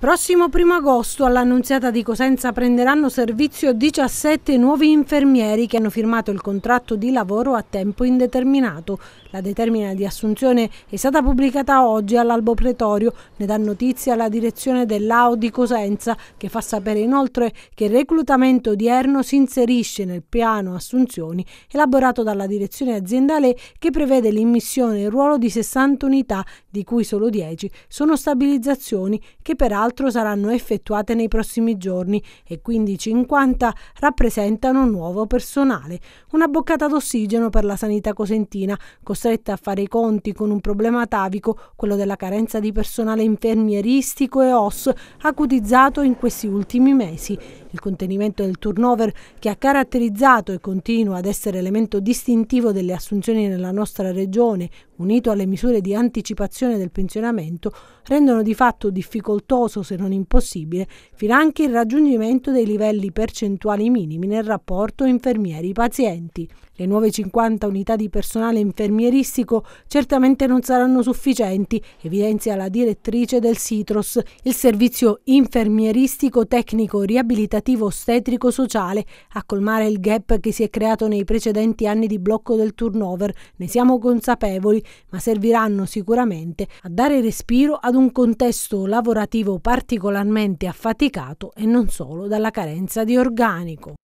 Prossimo 1 agosto all'Annunziata di Cosenza prenderanno servizio 17 nuovi infermieri che hanno firmato il contratto di lavoro a tempo indeterminato. La determina di assunzione è stata pubblicata oggi all'Albo Pretorio, ne dà notizia la direzione dell'AO di Cosenza che fa sapere inoltre che il reclutamento odierno si inserisce nel piano assunzioni elaborato dalla direzione aziendale che prevede l'immissione in ruolo di 60 unità, di cui solo 10 sono stabilizzazioni che peraltro l'altro saranno effettuate nei prossimi giorni e quindi 50 rappresentano nuovo personale. Una boccata d'ossigeno per la sanità cosentina, costretta a fare i conti con un problema atavico, quello della carenza di personale infermieristico e OS, acutizzato in questi ultimi mesi. Il contenimento del turnover che ha caratterizzato e continua ad essere elemento distintivo delle assunzioni nella nostra regione, unito alle misure di anticipazione del pensionamento, rendono di fatto difficoltoso, se non impossibile, fin anche il raggiungimento dei livelli percentuali minimi nel rapporto infermieri-pazienti. Le nuove 50 unità di personale infermieristico certamente non saranno sufficienti, evidenzia la direttrice del CITROS, il servizio infermieristico tecnico riabilitativo educativo ostetrico-sociale, a colmare il gap che si è creato nei precedenti anni di blocco del turnover, ne siamo consapevoli, ma serviranno sicuramente a dare respiro ad un contesto lavorativo particolarmente affaticato e non solo dalla carenza di organico.